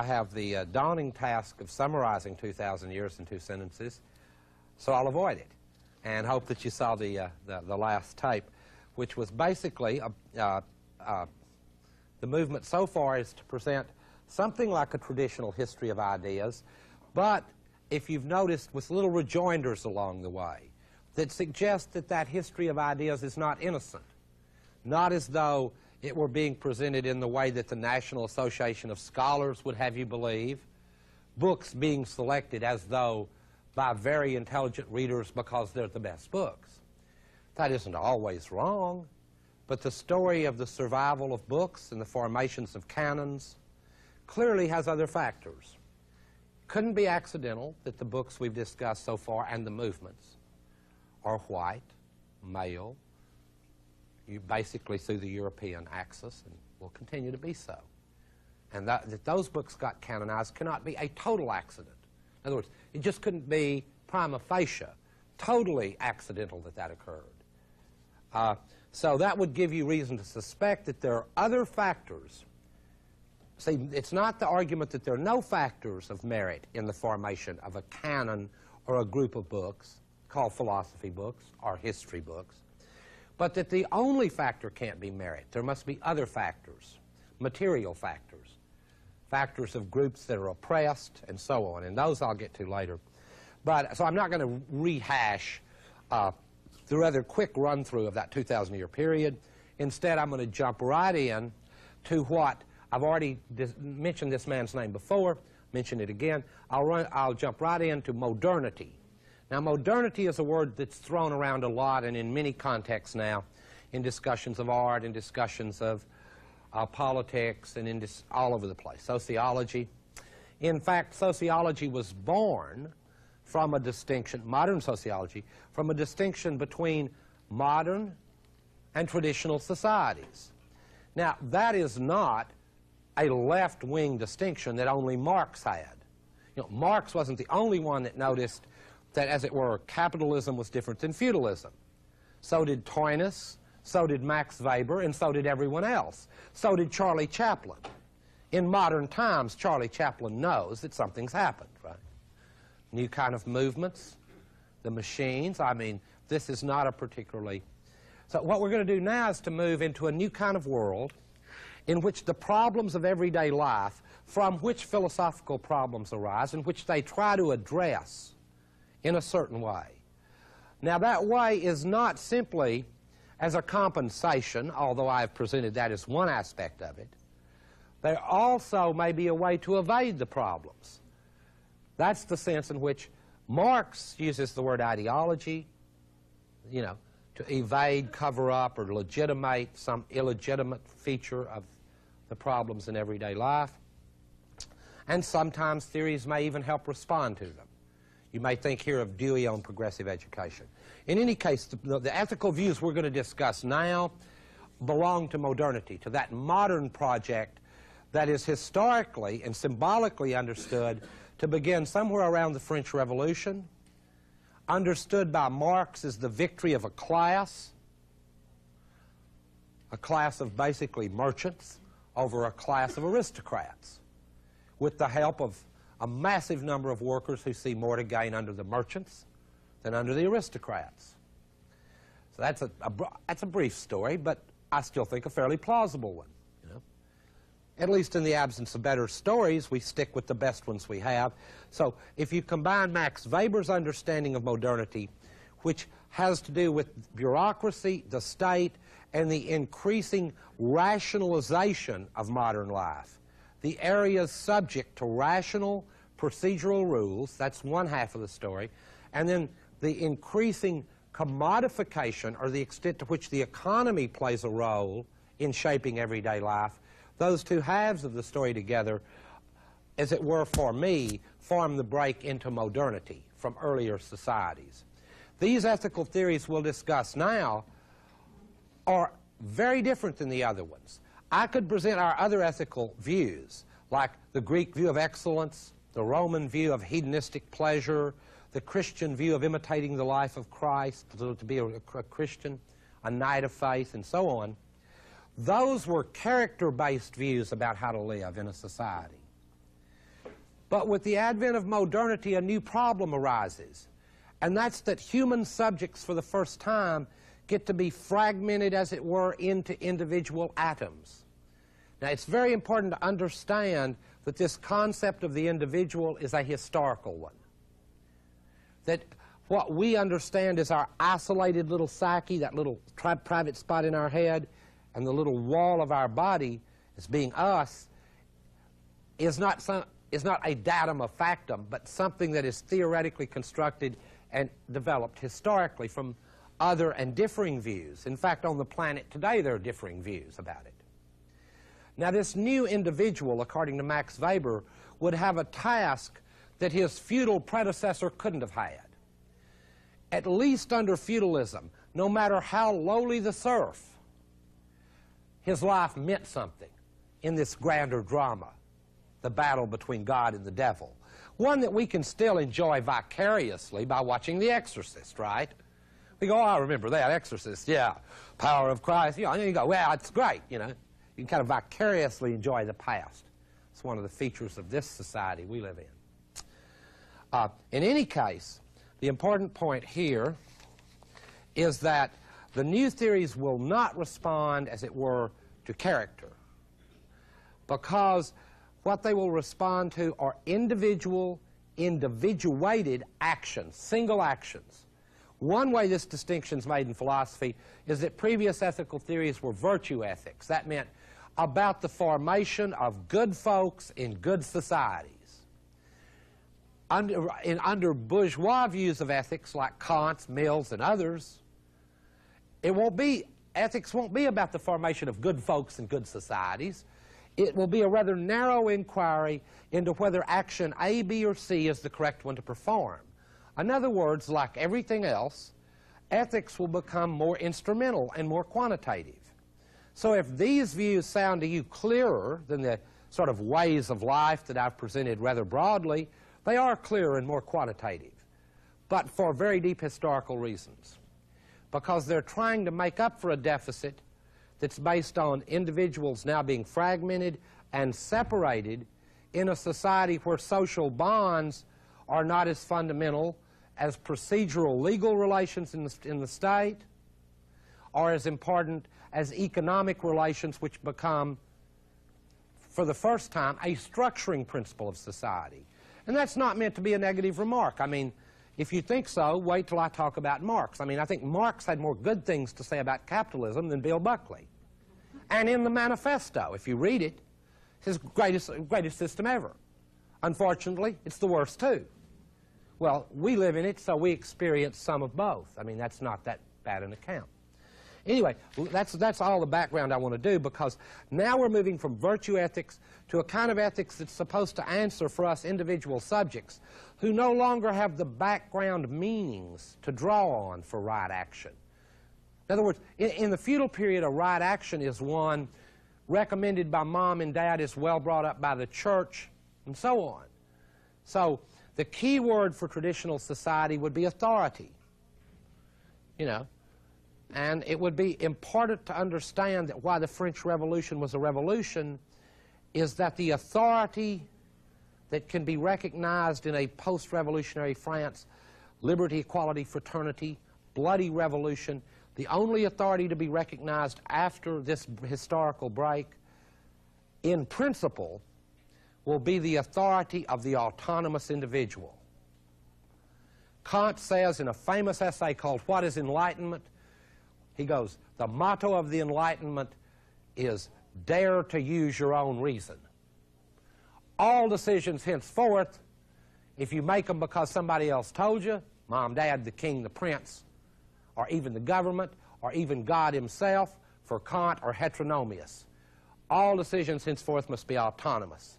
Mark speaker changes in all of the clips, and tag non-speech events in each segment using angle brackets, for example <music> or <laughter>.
Speaker 1: I have the uh, dawning task of summarizing 2,000 years in two sentences, so I'll avoid it and hope that you saw the, uh, the, the, last tape, which was basically a, uh, uh, uh, the movement so far is to present something like a traditional history of ideas, but if you've noticed, with little rejoinders along the way that suggest that that history of ideas is not innocent, not as though it were being presented in the way that the National Association of Scholars would have you believe, books being selected as though by very intelligent readers because they're the best books. That isn't always wrong, but the story of the survival of books and the formations of canons clearly has other factors. Couldn't be accidental that the books we've discussed so far and the movements are white, male, you basically through the European axis and will continue to be so. And that, that those books got canonized cannot be a total accident. In other words, it just couldn't be prima facie, totally accidental that that occurred. Uh, so that would give you reason to suspect that there are other factors. See, it's not the argument that there are no factors of merit in the formation of a canon or a group of books called philosophy books or history books but that the only factor can't be merit. There must be other factors, material factors, factors of groups that are oppressed, and so on. And those I'll get to later. But So I'm not going to rehash uh, the rather quick run-through of that 2,000-year period. Instead, I'm going to jump right in to what I've already mentioned this man's name before, mention it again. I'll, run, I'll jump right into modernity now, modernity is a word that's thrown around a lot and in many contexts now, in discussions of art, in discussions of uh, politics, and in all over the place, sociology. In fact, sociology was born from a distinction, modern sociology, from a distinction between modern and traditional societies. Now, that is not a left-wing distinction that only Marx had. You know, Marx wasn't the only one that noticed that, as it were, capitalism was different than feudalism. So did Toynus, so did Max Weber, and so did everyone else. So did Charlie Chaplin. In modern times, Charlie Chaplin knows that something's happened, right? New kind of movements, the machines, I mean, this is not a particularly... So what we're going to do now is to move into a new kind of world in which the problems of everyday life, from which philosophical problems arise, and which they try to address, in a certain way. Now, that way is not simply as a compensation, although I've presented that as one aspect of it. There also may be a way to evade the problems. That's the sense in which Marx uses the word ideology, you know, to evade, cover up, or legitimate some illegitimate feature of the problems in everyday life. And sometimes theories may even help respond to them. You may think here of Dewey on progressive education. In any case, the, the ethical views we're going to discuss now belong to modernity, to that modern project that is historically and symbolically understood to begin somewhere around the French Revolution, understood by Marx as the victory of a class, a class of basically merchants over a class of aristocrats, with the help of a massive number of workers who see more to gain under the merchants than under the aristocrats. So that's a, a that's a brief story, but I still think a fairly plausible one. You know? At least in the absence of better stories, we stick with the best ones we have. So if you combine Max Weber's understanding of modernity, which has to do with bureaucracy, the state, and the increasing rationalization of modern life, the areas subject to rational procedural rules. That's one half of the story. And then the increasing commodification or the extent to which the economy plays a role in shaping everyday life, those two halves of the story together, as it were for me, form the break into modernity from earlier societies. These ethical theories we'll discuss now are very different than the other ones. I could present our other ethical views, like the Greek view of excellence, the Roman view of hedonistic pleasure, the Christian view of imitating the life of Christ, to, be a, a Christian, a knight of faith, and so on, those were character-based views about how to live in a society. But with the advent of modernity, a new problem arises, and that's that human subjects for the first time get to be fragmented, as it were, into individual atoms. Now, it's very important to understand that this concept of the individual is a historical one. That what we understand is our isolated little psyche, that little private spot in our head, and the little wall of our body as being us, is not, some, is not a datum of factum, but something that is theoretically constructed and developed historically from other and differing views. In fact, on the planet today, there are differing views about it. Now, this new individual, according to Max Weber, would have a task that his feudal predecessor couldn't have had. At least under feudalism, no matter how lowly the serf, his life meant something in this grander drama, the battle between God and the devil. One that we can still enjoy vicariously by watching The Exorcist, right? We go, oh, I remember that, Exorcist, yeah. Power of Christ, you know, and you go, well, it's great, you know can kind of vicariously enjoy the past. It's one of the features of this society we live in. Uh, in any case, the important point here is that the new theories will not respond, as it were, to character, because what they will respond to are individual, individuated actions, single actions. One way this distinction is made in philosophy is that previous ethical theories were virtue ethics. That meant about the formation of good folks in good societies. Under, in, under bourgeois views of ethics, like Kant's, Mill's, and others, it won't be, ethics won't be about the formation of good folks and good societies. It will be a rather narrow inquiry into whether action A, B, or C is the correct one to perform. In other words, like everything else, ethics will become more instrumental and more quantitative. So if these views sound to you clearer than the sort of ways of life that I've presented rather broadly, they are clearer and more quantitative, but for very deep historical reasons, because they're trying to make up for a deficit that's based on individuals now being fragmented and separated in a society where social bonds are not as fundamental as procedural legal relations in the, in the state, are as important as economic relations which become, for the first time, a structuring principle of society. And that's not meant to be a negative remark. I mean, if you think so, wait till I talk about Marx. I mean, I think Marx had more good things to say about capitalism than Bill Buckley. And in the manifesto, if you read it, his greatest, greatest system ever. Unfortunately, it's the worst too. Well, we live in it, so we experience some of both. I mean, that's not that bad an account. Anyway, that's, that's all the background I want to do because now we're moving from virtue ethics to a kind of ethics that's supposed to answer for us individual subjects who no longer have the background meanings to draw on for right action. In other words, in, in the feudal period, a right action is one recommended by mom and dad, is well brought up by the church, and so on. So the key word for traditional society would be authority. You know, and it would be important to understand that why the French Revolution was a revolution is that the authority that can be recognized in a post-revolutionary France, liberty, equality, fraternity, bloody revolution, the only authority to be recognized after this historical break, in principle, will be the authority of the autonomous individual. Kant says in a famous essay called What is Enlightenment? He goes, the motto of the Enlightenment is dare to use your own reason. All decisions henceforth, if you make them because somebody else told you, mom, dad, the king, the prince, or even the government, or even God himself, for Kant, or heteronomious, all decisions henceforth must be autonomous.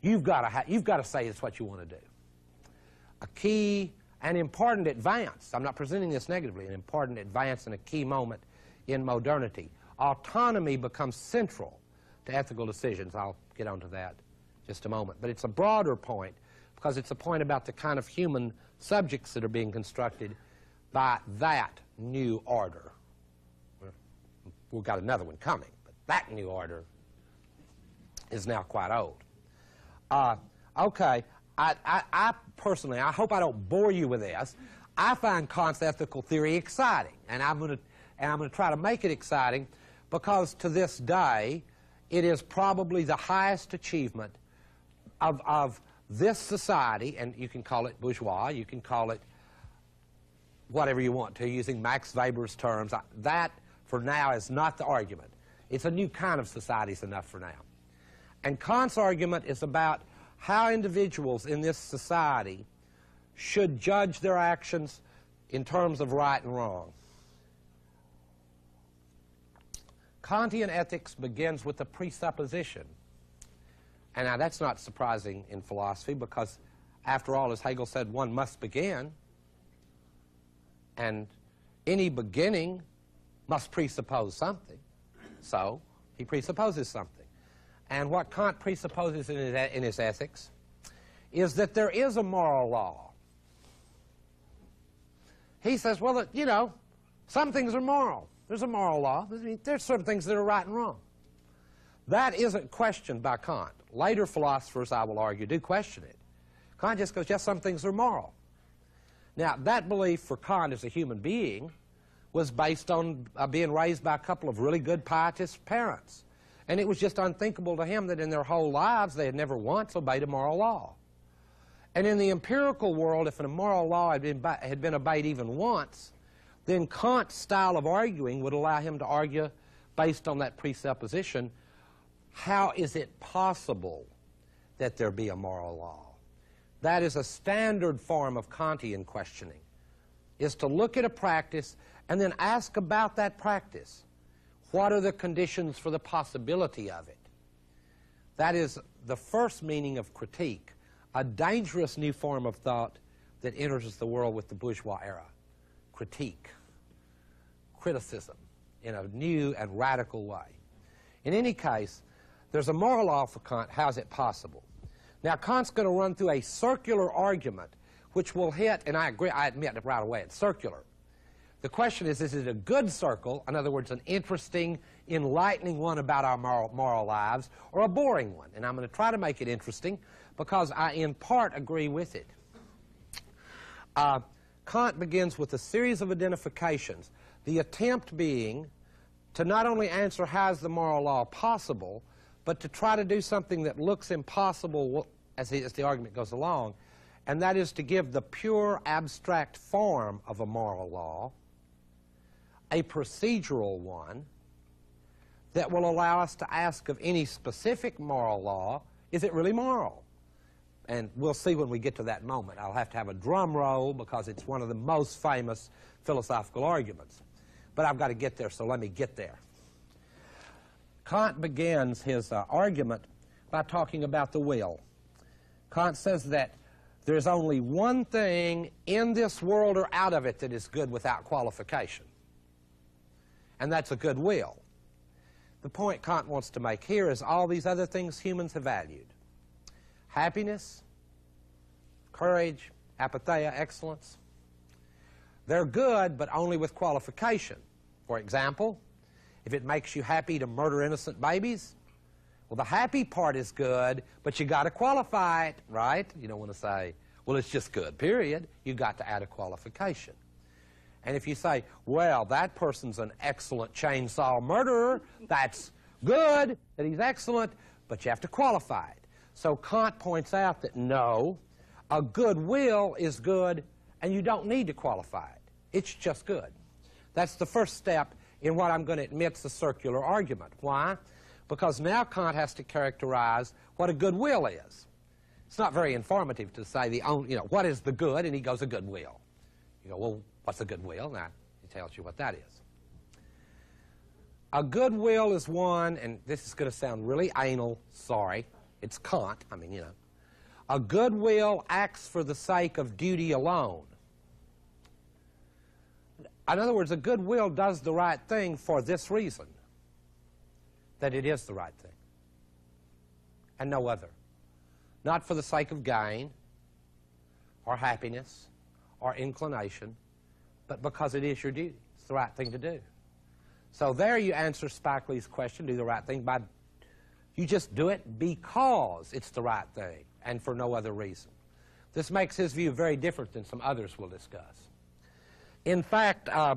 Speaker 1: You've got to, you've got to say it's what you want to do. A key an important advance. I'm not presenting this negatively, an important advance and a key moment in modernity. Autonomy becomes central to ethical decisions. I'll get onto that just a moment. But it's a broader point because it's a point about the kind of human subjects that are being constructed by that new order. We've got another one coming, but that new order is now quite old. Uh, okay, I, I, I personally, I hope I don't bore you with this. I find Kant's ethical theory exciting, and I'm going to and I'm going to try to make it exciting because to this day, it is probably the highest achievement of, of this society, and you can call it bourgeois, you can call it whatever you want to, using Max Weber's terms. That, for now, is not the argument. It's a new kind of society is enough for now. And Kant's argument is about how individuals in this society should judge their actions in terms of right and wrong. Kantian ethics begins with the presupposition. And now that's not surprising in philosophy because, after all, as Hegel said, one must begin. And any beginning must presuppose something. So he presupposes something and what Kant presupposes in his, in his ethics, is that there is a moral law. He says, well, you know, some things are moral. There's a moral law. There's certain things that are right and wrong. That isn't questioned by Kant. Later philosophers, I will argue, do question it. Kant just goes, yes, some things are moral. Now, that belief for Kant as a human being was based on uh, being raised by a couple of really good pietist parents and it was just unthinkable to him that in their whole lives they had never once obeyed a moral law. And in the empirical world, if an immoral law had been, had been obeyed even once, then Kant's style of arguing would allow him to argue based on that presupposition, how is it possible that there be a moral law? That is a standard form of Kantian questioning, is to look at a practice and then ask about that practice. What are the conditions for the possibility of it? That is the first meaning of critique, a dangerous new form of thought that enters the world with the bourgeois era. Critique, criticism in a new and radical way. In any case, there's a moral law for Kant, how's it possible? Now Kant's going to run through a circular argument which will hit, and I agree, I admit right away, it's circular. The question is, is it a good circle, in other words, an interesting, enlightening one about our moral, moral lives, or a boring one? And I'm going to try to make it interesting because I, in part, agree with it. Uh, Kant begins with a series of identifications, the attempt being to not only answer how is the moral law possible, but to try to do something that looks impossible as the, as the argument goes along, and that is to give the pure abstract form of a moral law a procedural one that will allow us to ask of any specific moral law, is it really moral? And we'll see when we get to that moment. I'll have to have a drum roll because it's one of the most famous philosophical arguments. But I've got to get there, so let me get there. Kant begins his uh, argument by talking about the will. Kant says that there's only one thing in this world or out of it that is good without qualification and that's a good will. The point Kant wants to make here is all these other things humans have valued. Happiness, courage, apatheia, excellence. They're good, but only with qualification. For example, if it makes you happy to murder innocent babies, well, the happy part is good, but you got to qualify it, right? You don't want to say, well, it's just good, period. You got to add a qualification. And if you say, well, that person's an excellent chainsaw murderer, that's good that he's excellent, but you have to qualify it. So Kant points out that no, a good will is good, and you don't need to qualify it. It's just good. That's the first step in what I'm going to admit is a circular argument. Why? Because now Kant has to characterize what a good will is. It's not very informative to say the only, you know, what is the good, and he goes, a good will. You go, well, What's a good will? Now, he tells you what that is. A good will is one, and this is going to sound really anal, sorry. It's Kant, I mean, you know. A good will acts for the sake of duty alone. In other words, a good will does the right thing for this reason, that it is the right thing, and no other. Not for the sake of gain, or happiness, or inclination, but because it is your duty. It's the right thing to do. So there you answer Spike Lee's question, do the right thing, by you just do it because it's the right thing and for no other reason. This makes his view very different than some others we'll discuss. In fact, uh,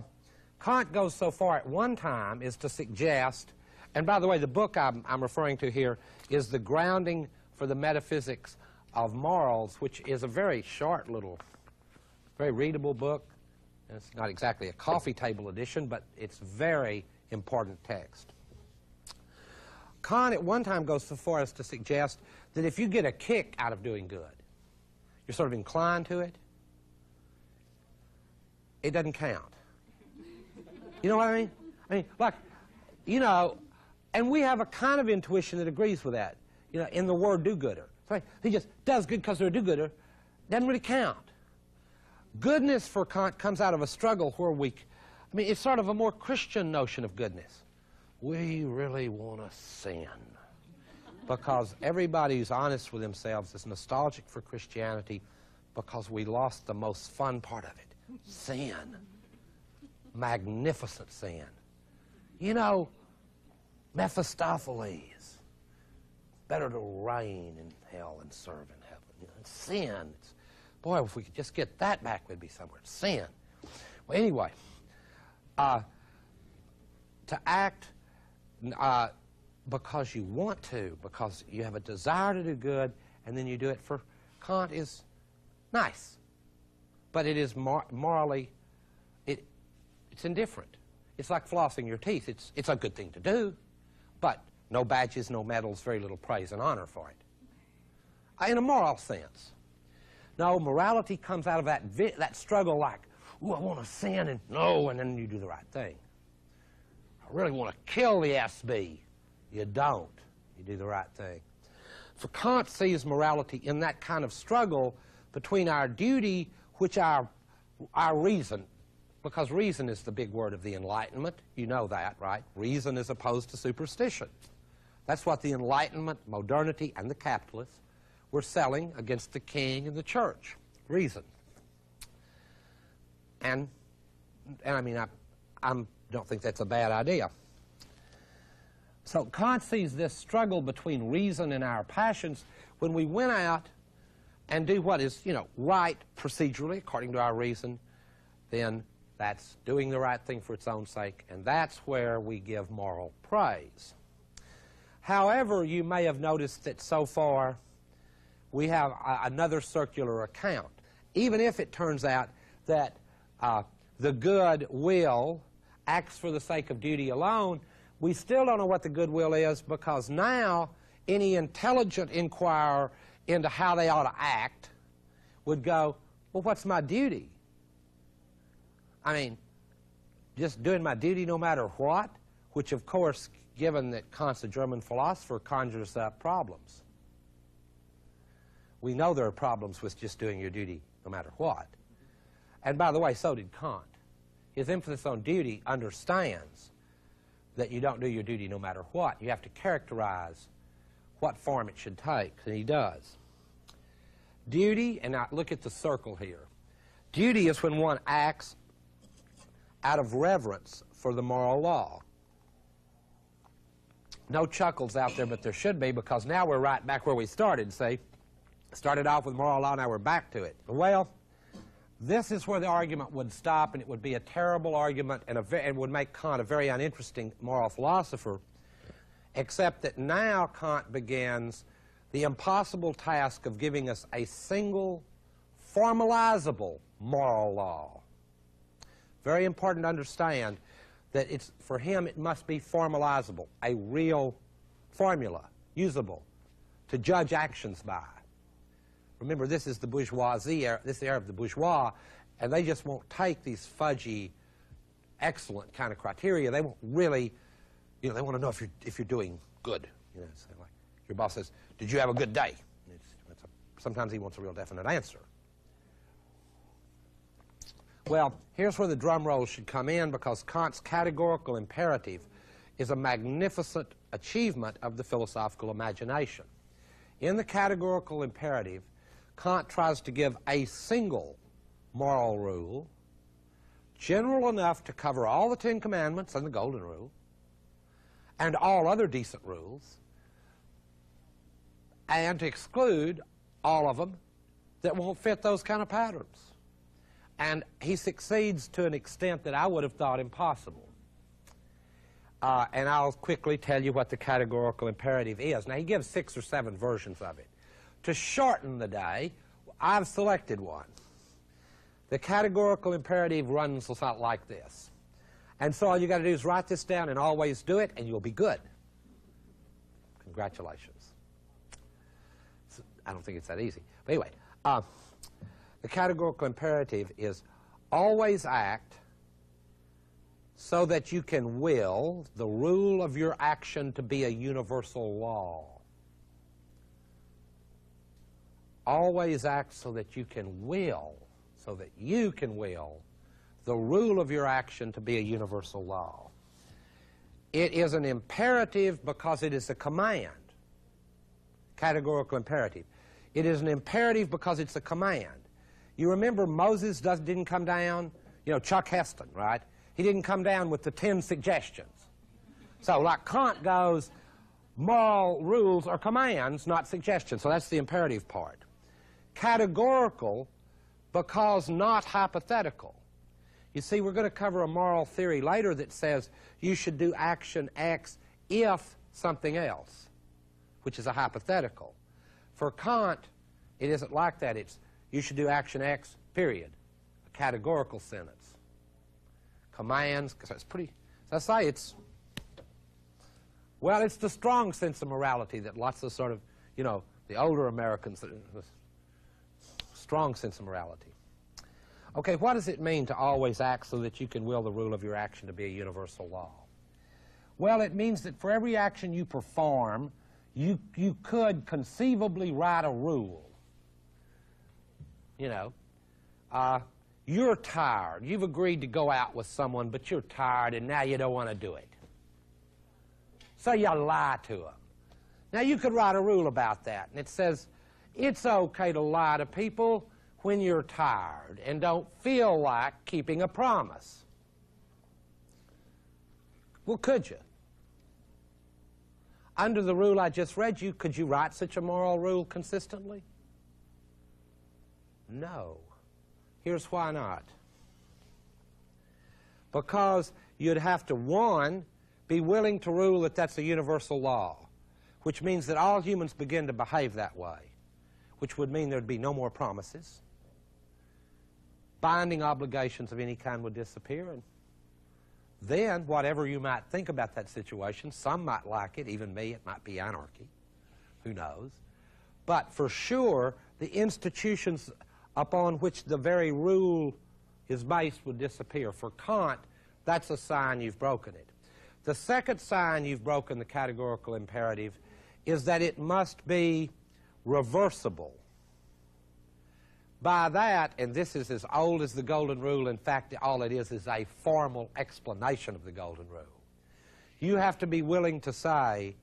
Speaker 1: Kant goes so far at one time is to suggest, and by the way, the book I'm, I'm referring to here is The Grounding for the Metaphysics of Morals, which is a very short little, very readable book. It's not exactly a coffee table edition, but it's very important text. Kahn at one time goes so far as to suggest that if you get a kick out of doing good, you're sort of inclined to it, it doesn't count. You know what I mean? I mean, like, you know, and we have a kind of intuition that agrees with that, you know, in the word do-gooder. Like, he just does good because they're a do-gooder, doesn't really count. Goodness for Kant comes out of a struggle where we, I mean, it's sort of a more Christian notion of goodness. We really want to sin because everybody who's honest with themselves is nostalgic for Christianity because we lost the most fun part of it, sin. Magnificent sin. You know, Mephistopheles, better to reign in hell and serve in heaven. You know, sin. It's, boy, if we could just get that back, we'd be somewhere. Sin. Well, anyway, uh, to act uh, because you want to, because you have a desire to do good, and then you do it for Kant is nice, but it is mor morally, it, it's indifferent. It's like flossing your teeth. It's, it's a good thing to do, but no badges, no medals, very little praise and honor for it. Uh, in a moral sense. No, morality comes out of that, that struggle like, oh, I want to sin, and no, and then you do the right thing. I really want to kill the SB. You don't. You do the right thing. So Kant sees morality in that kind of struggle between our duty, which our, our reason, because reason is the big word of the Enlightenment. You know that, right? Reason is opposed to superstition. That's what the Enlightenment, modernity, and the capitalists were selling against the king and the church. Reason. And, and I mean, I, I don't think that's a bad idea. So Kant sees this struggle between reason and our passions when we went out and do what is, you know, right procedurally according to our reason, then that's doing the right thing for its own sake, and that's where we give moral praise. However, you may have noticed that so far we have a, another circular account. Even if it turns out that uh, the good will acts for the sake of duty alone, we still don't know what the good will is because now any intelligent inquirer into how they ought to act would go, well, what's my duty? I mean, just doing my duty no matter what, which of course, given that Kant's a German philosopher, conjures up problems. We know there are problems with just doing your duty no matter what. And by the way, so did Kant. His emphasis on duty understands that you don't do your duty no matter what. You have to characterize what form it should take, and he does. Duty, and I look at the circle here. Duty is when one acts out of reverence for the moral law. No chuckles out there, but there should be, because now we're right back where we started, see? Started off with moral law, law now we're back to it. Well, this is where the argument would stop, and it would be a terrible argument and, a, and would make Kant a very uninteresting moral philosopher, except that now Kant begins the impossible task of giving us a single formalizable moral law. Very important to understand that it's, for him it must be formalizable, a real formula, usable, to judge actions by. Remember, this is the bourgeoisie, this is the era of the bourgeois, and they just won't take these fudgy, excellent kind of criteria. They won't really, you know, they want to know if you're, if you're doing good. You know, so like your boss says, did you have a good day? It's, it's a, sometimes he wants a real definite answer. Well, here's where the drum roll should come in because Kant's categorical imperative is a magnificent achievement of the philosophical imagination. In the categorical imperative, Kant tries to give a single moral rule, general enough to cover all the Ten Commandments and the Golden Rule, and all other decent rules, and to exclude all of them that won't fit those kind of patterns. And he succeeds to an extent that I would have thought impossible. Uh, and I'll quickly tell you what the categorical imperative is. Now, he gives six or seven versions of it. To shorten the day, I've selected one. The categorical imperative runs like this. And so all you got to do is write this down and always do it, and you'll be good. Congratulations. I don't think it's that easy. But anyway, uh, the categorical imperative is always act so that you can will the rule of your action to be a universal law. Always act so that you can will, so that you can will the rule of your action to be a universal law. It is an imperative because it is a command, categorical imperative. It is an imperative because it's a command. You remember Moses does, didn't come down, you know, Chuck Heston, right? He didn't come down with the ten suggestions. So like Kant goes, moral rules are commands, not suggestions. So that's the imperative part categorical because not hypothetical. You see, we're going to cover a moral theory later that says you should do action X if something else, which is a hypothetical. For Kant, it isn't like that. It's you should do action X, period. A categorical sentence. Commands, because it's pretty, as I say, it's, well, it's the strong sense of morality that lots of sort of, you know, the older Americans, strong sense of morality. Okay, what does it mean to always act so that you can will the rule of your action to be a universal law? Well, it means that for every action you perform, you, you could conceivably write a rule. You know, uh, you're tired. You've agreed to go out with someone, but you're tired, and now you don't want to do it. So you lie to them. Now, you could write a rule about that, and it says, it's okay to lie to people when you're tired and don't feel like keeping a promise. Well, could you? Under the rule I just read you, could you write such a moral rule consistently? No. Here's why not. Because you'd have to, one, be willing to rule that that's a universal law, which means that all humans begin to behave that way which would mean there'd be no more promises. Binding obligations of any kind would disappear. And then, whatever you might think about that situation, some might like it, even me, it might be anarchy. Who knows? But for sure, the institutions upon which the very rule is based would disappear. For Kant, that's a sign you've broken it. The second sign you've broken the categorical imperative is that it must be reversible. By that, and this is as old as the Golden Rule, in fact, all it is is a formal explanation of the Golden Rule. You have to be willing to say,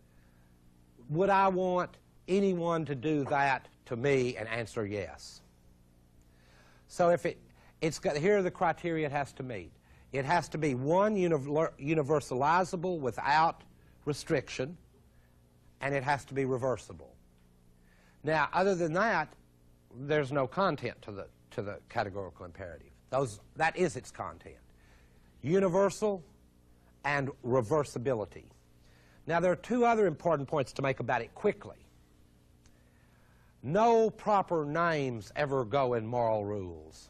Speaker 1: would I want anyone to do that to me and answer yes. So if it, it's got, here are the criteria it has to meet. It has to be, one, universalizable without restriction, and it has to be reversible. Now, other than that, there's no content to the, to the categorical imperative. Those, that is its content. Universal and reversibility. Now, there are two other important points to make about it quickly. No proper names ever go in moral rules.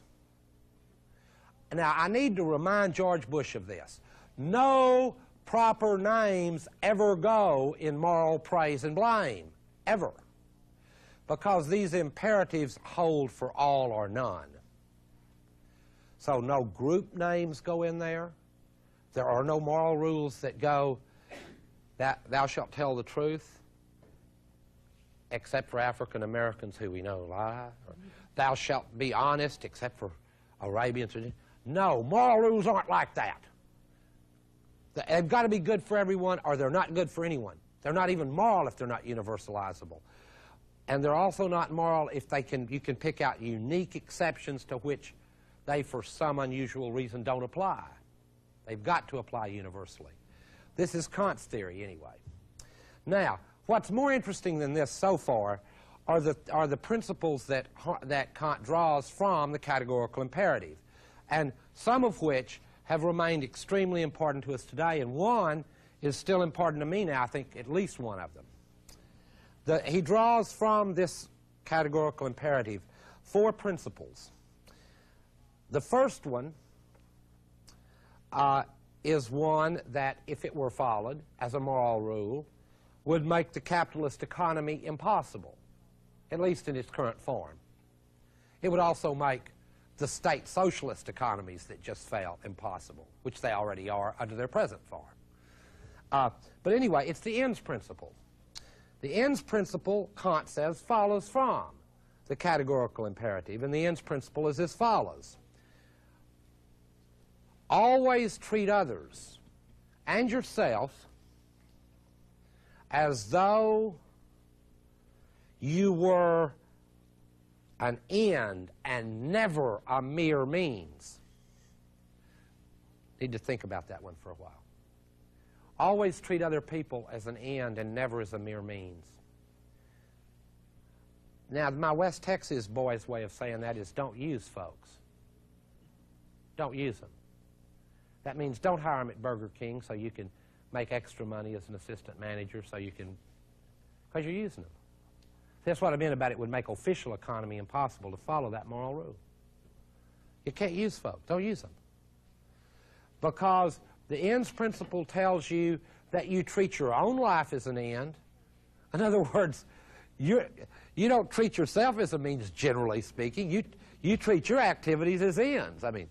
Speaker 1: Now, I need to remind George Bush of this. No proper names ever go in moral praise and blame, ever because these imperatives hold for all or none. So no group names go in there. There are no moral rules that go, that thou shalt tell the truth, except for African Americans who we know lie. Or, thou shalt be honest, except for Arabians. No, moral rules aren't like that. They've got to be good for everyone or they're not good for anyone. They're not even moral if they're not universalizable. And they're also not moral if they can, you can pick out unique exceptions to which they, for some unusual reason, don't apply. They've got to apply universally. This is Kant's theory, anyway. Now, what's more interesting than this so far are the, are the principles that, that Kant draws from the categorical imperative, and some of which have remained extremely important to us today, and one is still important to me now, I think, at least one of them. The, he draws from this categorical imperative four principles. The first one uh, is one that, if it were followed as a moral rule, would make the capitalist economy impossible, at least in its current form. It would also make the state socialist economies that just fail impossible, which they already are under their present form. Uh, but anyway, it's the ends principle. The ends principle, Kant says, follows from the categorical imperative, and the ends principle is as follows. Always treat others and yourself as though you were an end and never a mere means. Need to think about that one for a while. Always treat other people as an end and never as a mere means. Now, my West Texas boy's way of saying that is don't use folks. Don't use them. That means don't hire them at Burger King so you can make extra money as an assistant manager so you can, because you're using them. That's what I meant about it would make official economy impossible to follow that moral rule. You can't use folks. Don't use them. Because the ends principle tells you that you treat your own life as an end. In other <laughs> words, you're, you do not treat yourself as a means, generally speaking. You, you treat your activities as ends. I mean,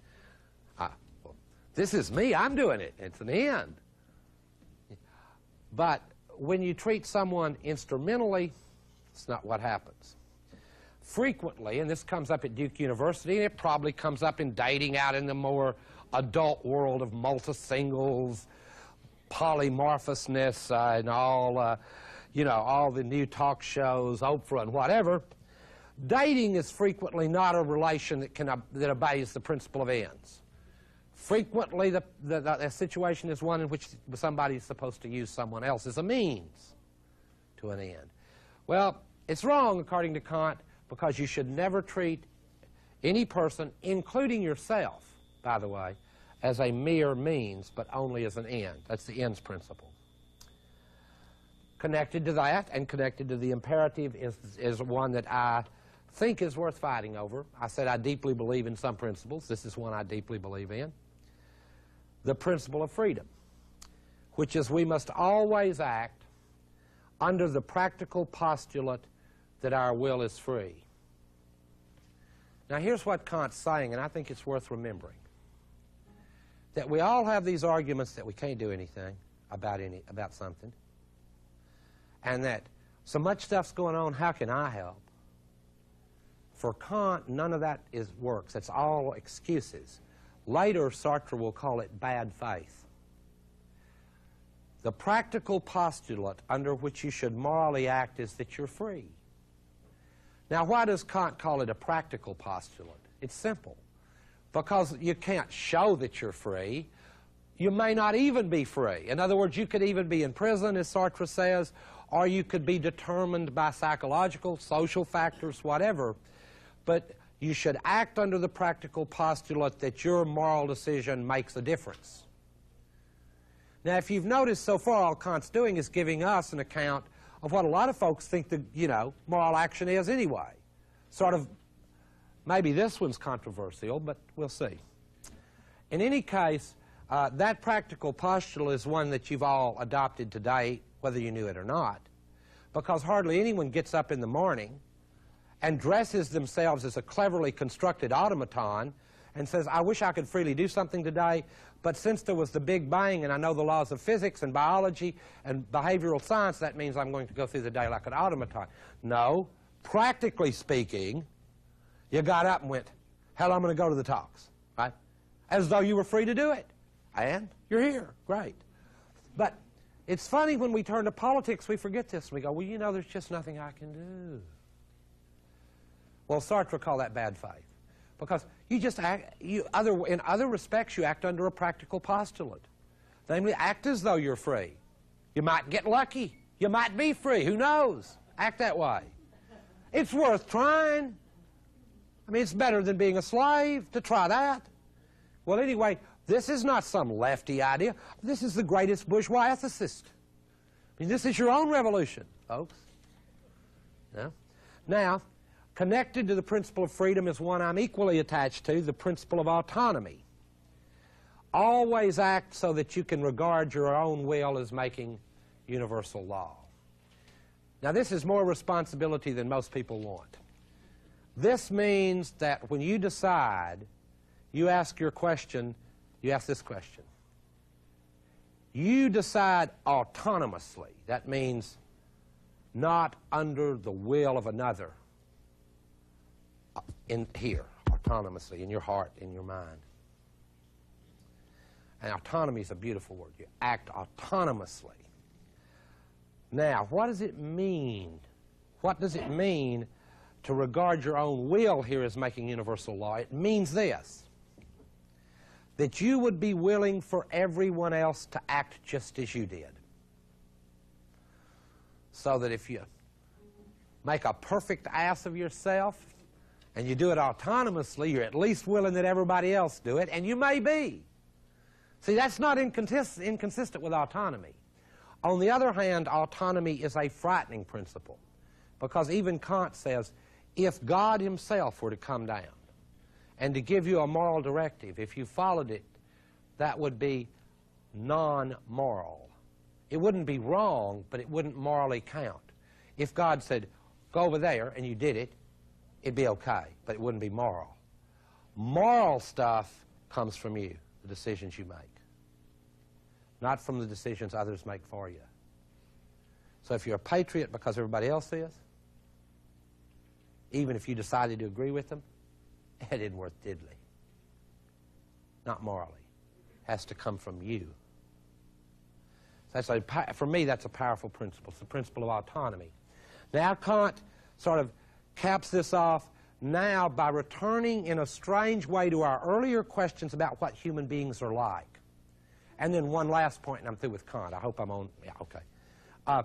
Speaker 1: I, well, this is me. I'm doing it. It's an end. But when you treat someone instrumentally, it's not what happens. Frequently, and this comes up at Duke University, and it probably comes up in dating out in the more adult world of multi-singles, polymorphousness, uh, and all, uh, you know, all the new talk shows, Oprah and whatever, dating is frequently not a relation that, can, uh, that obeys the principle of ends. Frequently, the, the, the situation is one in which somebody is supposed to use someone else as a means to an end. Well, it's wrong, according to Kant, because you should never treat any person, including yourself, by the way, as a mere means, but only as an end. That's the ends principle. Connected to that and connected to the imperative is, is one that I think is worth fighting over. I said I deeply believe in some principles. This is one I deeply believe in. The principle of freedom, which is we must always act under the practical postulate that our will is free. Now here's what Kant's saying, and I think it's worth remembering that we all have these arguments that we can't do anything about any about something, and that so much stuff's going on. How can I help? For Kant, none of that is works. It's all excuses. Later, Sartre will call it bad faith. The practical postulate under which you should morally act is that you're free. Now, why does Kant call it a practical postulate? It's simple because you can't show that you're free. You may not even be free. In other words, you could even be in prison, as Sartre says, or you could be determined by psychological, social factors, whatever. But you should act under the practical postulate that your moral decision makes a difference. Now, if you've noticed so far, all Kant's doing is giving us an account of what a lot of folks think the, you know, moral action is anyway. Sort of Maybe this one's controversial, but we'll see. In any case, uh, that practical postulate is one that you've all adopted today, whether you knew it or not, because hardly anyone gets up in the morning and dresses themselves as a cleverly constructed automaton and says, I wish I could freely do something today, but since there was the Big Bang and I know the laws of physics and biology and behavioral science, that means I'm going to go through the day like an automaton. No, practically speaking, you got up and went, hell, I'm going to go to the talks, right? As though you were free to do it. And you're here. Great. But it's funny when we turn to politics, we forget this. We go, well, you know, there's just nothing I can do. Well, Sartre called that bad faith because you just act, you other, in other respects, you act under a practical postulate. Namely, act as though you're free. You might get lucky. You might be free. Who knows? Act that way. It's worth trying. I mean, it's better than being a slave to try that. Well, anyway, this is not some lefty idea. This is the greatest bourgeois ethicist. I mean, this is your own revolution, folks. now, connected to the principle of freedom is one I'm equally attached to, the principle of autonomy. Always act so that you can regard your own will as making universal law. Now, this is more responsibility than most people want. This means that when you decide, you ask your question, you ask this question. You decide autonomously. That means not under the will of another in here, autonomously, in your heart, in your mind. And autonomy is a beautiful word. You act autonomously. Now, what does it mean? What does it mean to regard your own will here as making universal law, it means this, that you would be willing for everyone else to act just as you did. So that if you make a perfect ass of yourself and you do it autonomously, you're at least willing that everybody else do it, and you may be. See, that's not inconsist inconsistent with autonomy. On the other hand, autonomy is a frightening principle because even Kant says if God himself were to come down and to give you a moral directive, if you followed it, that would be non-moral. It wouldn't be wrong, but it wouldn't morally count. If God said, go over there, and you did it, it'd be okay, but it wouldn't be moral. Moral stuff comes from you, the decisions you make, not from the decisions others make for you. So if you're a patriot because everybody else is, even if you decided to agree with them, it isn't worth diddly. Not morally. It has to come from you. So that's a, for me, that's a powerful principle. It's the principle of autonomy. Now Kant sort of caps this off now by returning in a strange way to our earlier questions about what human beings are like. And then one last point, and I'm through with Kant. I hope I'm on. Yeah, okay. Uh,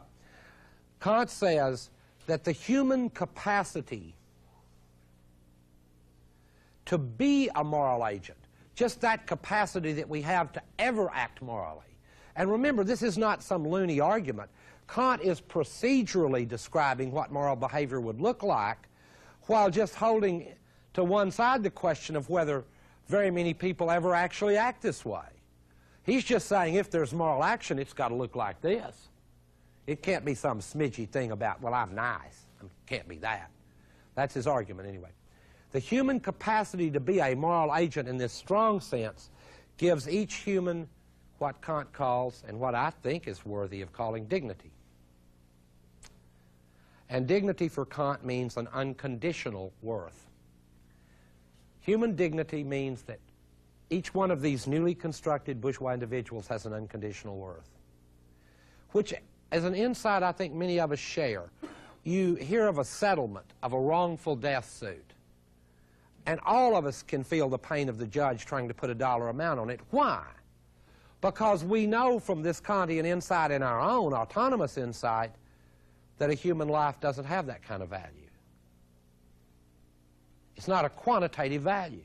Speaker 1: Kant says that the human capacity to be a moral agent, just that capacity that we have to ever act morally. And remember, this is not some loony argument. Kant is procedurally describing what moral behavior would look like while just holding to one side the question of whether very many people ever actually act this way. He's just saying if there's moral action, it's got to look like this. It can't be some smidgy thing about, well, I'm nice. it can't be that. That's his argument anyway. The human capacity to be a moral agent in this strong sense gives each human what Kant calls, and what I think is worthy of calling, dignity. And dignity for Kant means an unconditional worth. Human dignity means that each one of these newly constructed bourgeois individuals has an unconditional worth, which as an insight I think many of us share, you hear of a settlement of a wrongful death suit, and all of us can feel the pain of the judge trying to put a dollar amount on it. Why? Because we know from this Kantian insight in our own autonomous insight that a human life doesn't have that kind of value. It's not a quantitative value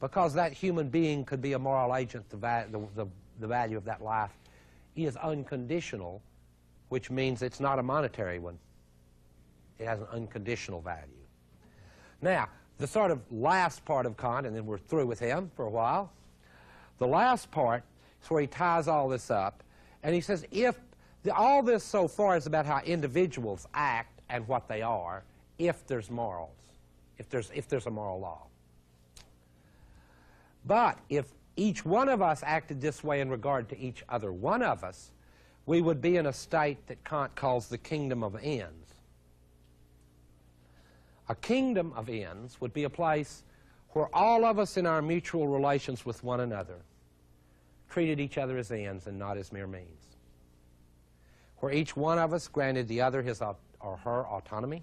Speaker 1: because that human being could be a moral agent, the, the, the value of that life is unconditional which means it's not a monetary one. It has an unconditional value. Now, the sort of last part of Kant, and then we're through with him for a while, the last part is where he ties all this up, and he says if the, all this so far is about how individuals act and what they are, if there's morals, if there's, if there's a moral law. But if each one of us acted this way in regard to each other one of us, we would be in a state that Kant calls the kingdom of ends. A kingdom of ends would be a place where all of us in our mutual relations with one another treated each other as ends and not as mere means. Where each one of us granted the other his or her autonomy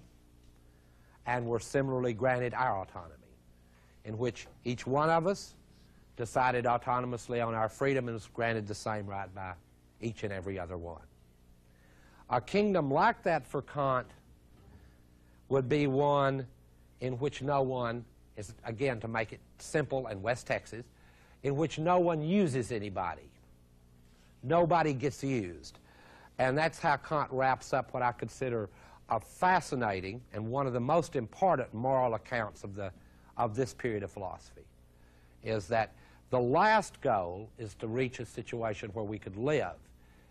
Speaker 1: and were similarly granted our autonomy, in which each one of us decided autonomously on our freedom and was granted the same right by each and every other one. A kingdom like that for Kant would be one in which no one is, again, to make it simple in West Texas, in which no one uses anybody. Nobody gets used. And that's how Kant wraps up what I consider a fascinating and one of the most important moral accounts of, the, of this period of philosophy, is that the last goal is to reach a situation where we could live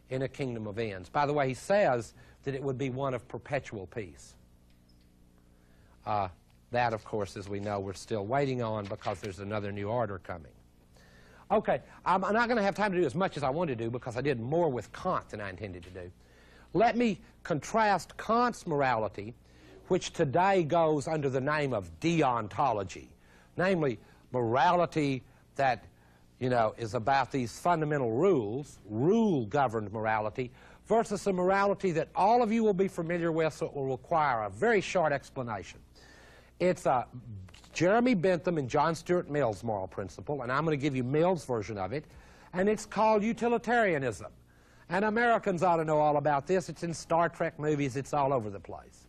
Speaker 1: in a kingdom of ends. By the way, he says that it would be one of perpetual peace. Uh, that, of course, as we know, we're still waiting on because there's another new order coming. Okay, I'm not going to have time to do as much as I want to do because I did more with Kant than I intended to do. Let me contrast Kant's morality, which today goes under the name of deontology, namely morality that you know, is about these fundamental rules, rule-governed morality, versus a morality that all of you will be familiar with, so it will require a very short explanation. It's a uh, Jeremy Bentham and John Stuart Mill's moral principle, and I'm going to give you Mill's version of it, and it's called utilitarianism. And Americans ought to know all about this. It's in Star Trek movies. It's all over the place.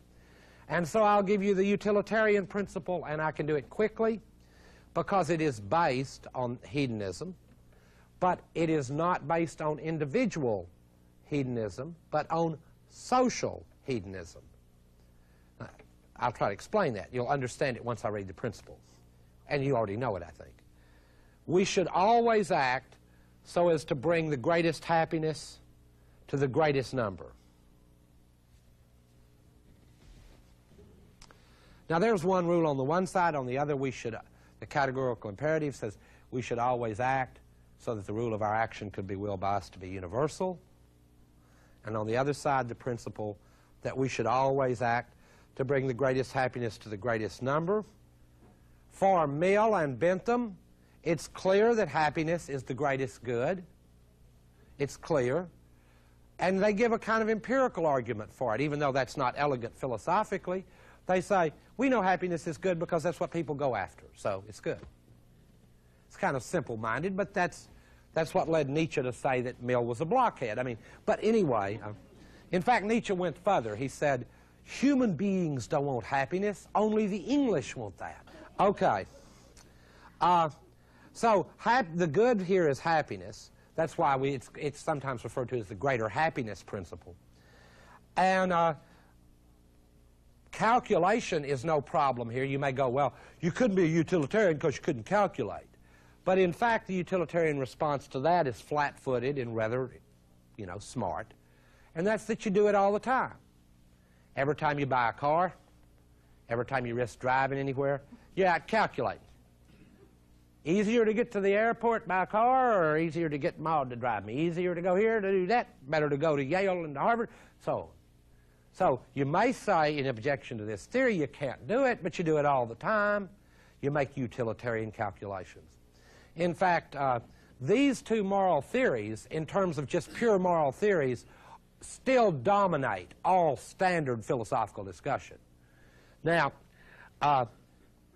Speaker 1: And so I'll give you the utilitarian principle, and I can do it quickly because it is based on hedonism, but it is not based on individual hedonism, but on social hedonism. I'll try to explain that. You'll understand it once I read the principles. And you already know it, I think. We should always act so as to bring the greatest happiness to the greatest number. Now, there's one rule on the one side, on the other, we should the categorical imperative says we should always act so that the rule of our action could be will by us to be universal. And on the other side, the principle that we should always act to bring the greatest happiness to the greatest number. For Mill and Bentham, it's clear that happiness is the greatest good. It's clear. And they give a kind of empirical argument for it, even though that's not elegant philosophically. They say, we know happiness is good because that's what people go after, so it's good. It's kind of simple-minded, but that's, that's what led Nietzsche to say that Mill was a blockhead. I mean, but anyway, uh, in fact, Nietzsche went further. He said, human beings don't want happiness, only the English want that. Okay. Uh, so the good here is happiness. That's why we, it's, it's sometimes referred to as the greater happiness principle. And uh, Calculation is no problem here. You may go, well, you couldn't be a utilitarian because you couldn't calculate. But in fact, the utilitarian response to that is flat-footed and rather, you know, smart. And that's that you do it all the time. Every time you buy a car, every time you risk driving anywhere, you're out calculating. Easier to get to the airport by car or easier to get Maud to drive me? Easier to go here to do that? Better to go to Yale and to Harvard? So so you may say in objection to this theory you can't do it, but you do it all the time. You make utilitarian calculations. In fact, uh, these two moral theories, in terms of just pure moral theories, still dominate all standard philosophical discussion. Now, uh,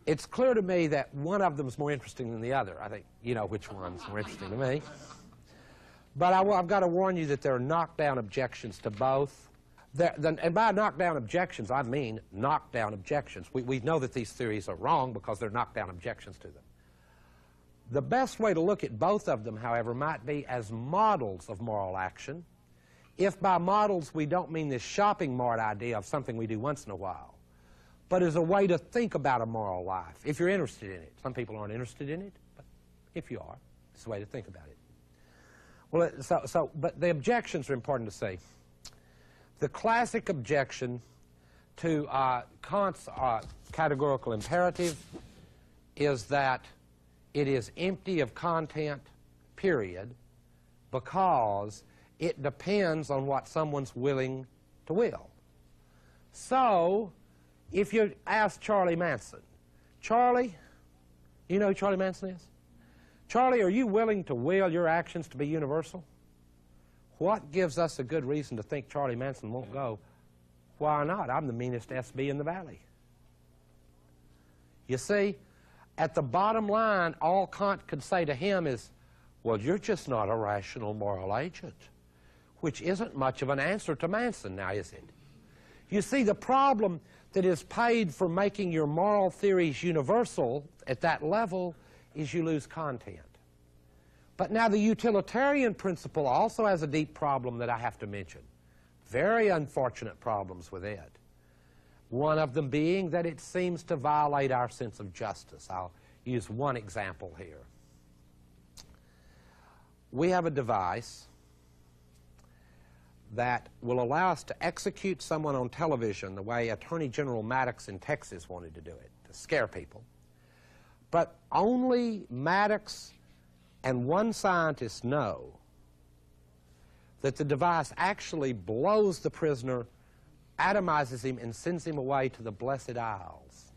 Speaker 1: it's clear to me that one of them is more interesting than the other. I think you know which one's more interesting to me. But I, I've got to warn you that there are knockdown objections to both. There, and by knockdown objections, I mean knockdown objections. We, we know that these theories are wrong because they're knockdown objections to them. The best way to look at both of them, however, might be as models of moral action, if by models we don't mean this shopping mart idea of something we do once in a while, but as a way to think about a moral life, if you're interested in it. Some people aren't interested in it, but if you are, it's a way to think about it. Well, so, so, but the objections are important to see. The classic objection to uh, Kant's uh, categorical imperative is that it is empty of content, period, because it depends on what someone's willing to will. So, if you ask Charlie Manson, Charlie, you know who Charlie Manson is? Charlie, are you willing to will your actions to be universal? What gives us a good reason to think Charlie Manson won't go? Why not? I'm the meanest SB in the valley. You see, at the bottom line, all Kant could say to him is, well, you're just not a rational moral agent, which isn't much of an answer to Manson now, is it? You see, the problem that is paid for making your moral theories universal at that level is you lose content. But now the utilitarian principle also has a deep problem that I have to mention. Very unfortunate problems with it. One of them being that it seems to violate our sense of justice. I'll use one example here. We have a device that will allow us to execute someone on television the way Attorney General Maddox in Texas wanted to do it, to scare people. But only Maddox and one scientist know that the device actually blows the prisoner, atomizes him, and sends him away to the Blessed Isles.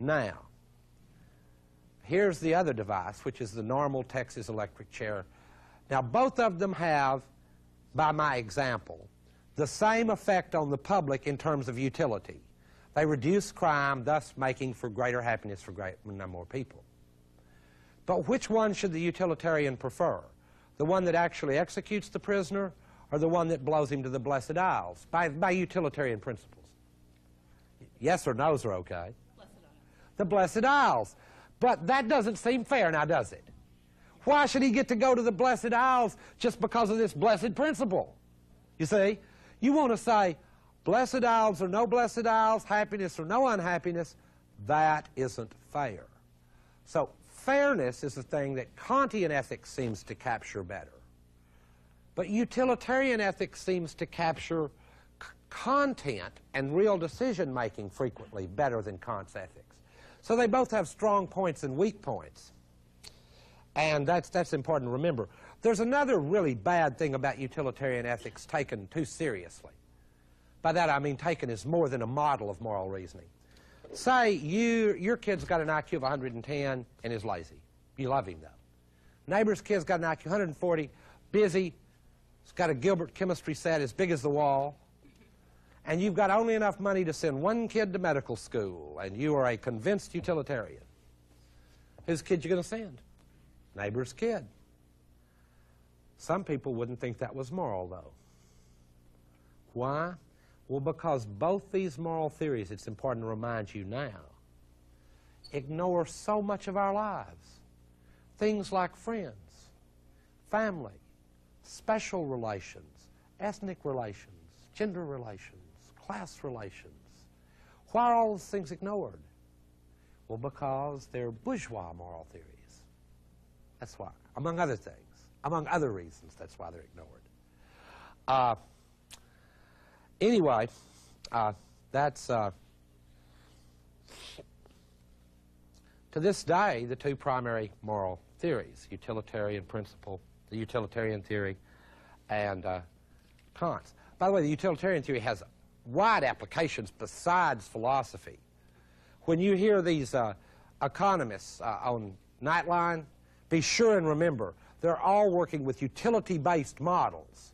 Speaker 1: Now, here's the other device, which is the normal Texas electric chair. Now, both of them have, by my example, the same effect on the public in terms of utility. They reduce crime, thus making for greater happiness for great number more people. But which one should the utilitarian prefer? The one that actually executes the prisoner or the one that blows him to the Blessed Isles by, by utilitarian principles? Yes or no's are okay. Blessed the Blessed Isles. But that doesn't seem fair now, does it? Why should he get to go to the Blessed Isles just because of this blessed principle? You see, you want to say, blessed isles or no blessed isles, happiness or no unhappiness, that isn't fair. So fairness is the thing that Kantian ethics seems to capture better. But utilitarian ethics seems to capture content and real decision making frequently better than Kant's ethics. So they both have strong points and weak points. And that's, that's important to remember. There's another really bad thing about utilitarian ethics taken too seriously. By that I mean taken as more than a model of moral reasoning. Say you, your kid's got an IQ of 110 and is lazy. You love him, though. Neighbor's kid's got an IQ 140, busy, he's got a Gilbert chemistry set as big as the wall, and you've got only enough money to send one kid to medical school, and you are a convinced utilitarian. Whose kid you going to send? Neighbor's kid. Some people wouldn't think that was moral, though. Why? Well, because both these moral theories, it's important to remind you now, ignore so much of our lives. Things like friends, family, special relations, ethnic relations, gender relations, class relations. Why are all those things ignored? Well, because they're bourgeois moral theories. That's why, among other things, among other reasons, that's why they're ignored. Uh, anyway, uh, that's uh, to this day the two primary moral theories: utilitarian principle, the utilitarian theory, and uh, Kant's. By the way, the utilitarian theory has wide applications besides philosophy. When you hear these uh, economists uh, on Nightline, be sure and remember they're all working with utility-based models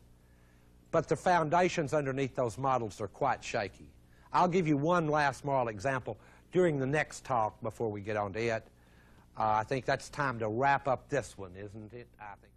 Speaker 1: but the foundations underneath those models are quite shaky. I'll give you one last moral example during the next talk before we get on to it. Uh, I think that's time to wrap up this one, isn't it? I think.